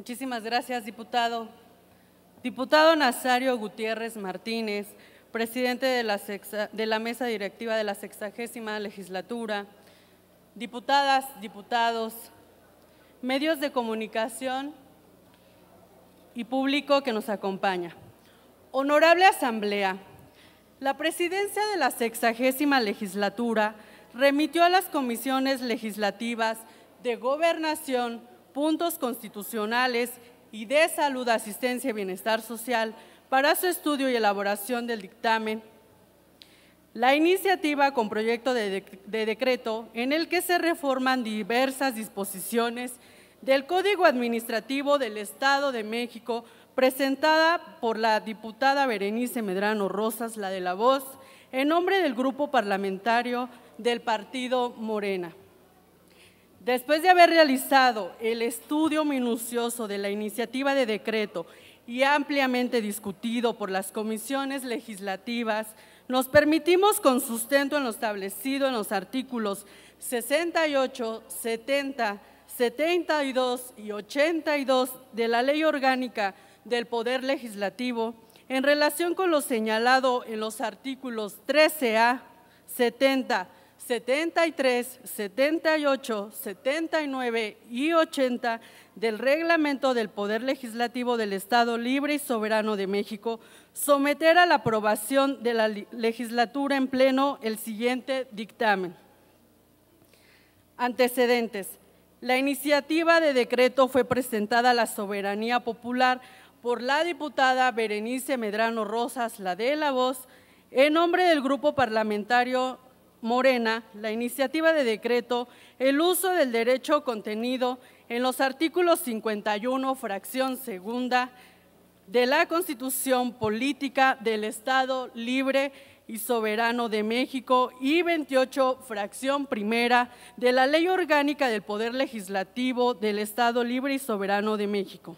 Muchísimas gracias, diputado. Diputado Nazario Gutiérrez Martínez, presidente de la, de la mesa directiva de la sexagésima legislatura, diputadas, diputados, medios de comunicación y público que nos acompaña. Honorable Asamblea, la presidencia de la sexagésima legislatura remitió a las comisiones legislativas de Gobernación, puntos constitucionales y de salud, asistencia y bienestar social para su estudio y elaboración del dictamen. La iniciativa con proyecto de, decreto en el que se reforman diversas disposiciones del Código Administrativo del Estado de México, presentada por la diputada Berenice Medrano Rosas, la de la voz, en nombre del grupo parlamentario del Partido Morena. Después de haber realizado el estudio minucioso de la iniciativa de decreto y ampliamente discutido por las comisiones legislativas, nos permitimos con sustento en lo establecido en los artículos 68, 70, 72 y 82 de la Ley Orgánica del Poder Legislativo, en relación con lo señalado en los artículos 13A, 70, 73, 78, 79 y 80 del Reglamento del Poder Legislativo del Estado Libre y Soberano de México, someter a la aprobación de la legislatura en pleno el siguiente dictamen. Antecedentes. La iniciativa de decreto fue presentada a la soberanía popular por la diputada Berenice Medrano Rosas, la de la voz, en nombre del grupo parlamentario Morena la iniciativa de decreto el uso del derecho contenido en los artículos 51, fracción segunda, de la Constitución Política del Estado Libre y Soberano de México y 28, fracción primera, de la Ley Orgánica del Poder Legislativo del Estado Libre y Soberano de México.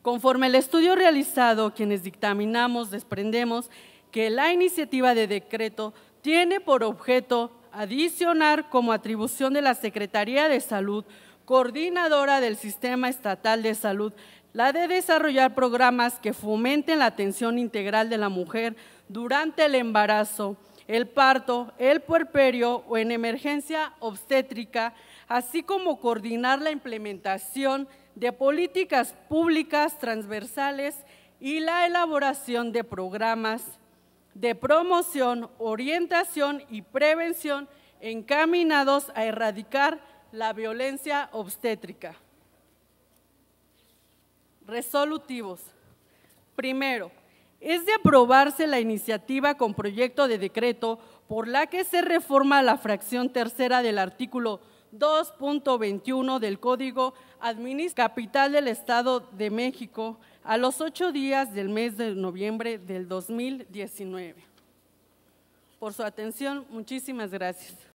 Conforme el estudio realizado, quienes dictaminamos, desprendemos que la iniciativa de decreto tiene por objeto adicionar como atribución de la Secretaría de Salud, coordinadora del Sistema Estatal de Salud, la de desarrollar programas que fomenten la atención integral de la mujer durante el embarazo, el parto, el puerperio o en emergencia obstétrica, así como coordinar la implementación de políticas públicas transversales y la elaboración de programas, de promoción, orientación y prevención encaminados a erradicar la violencia obstétrica. Resolutivos. Primero, es de aprobarse la iniciativa con proyecto de decreto por la que se reforma la fracción tercera del artículo 2.21 del Código Administrativo Capital del Estado de México a los ocho días del mes de noviembre del 2019. Por su atención, muchísimas gracias.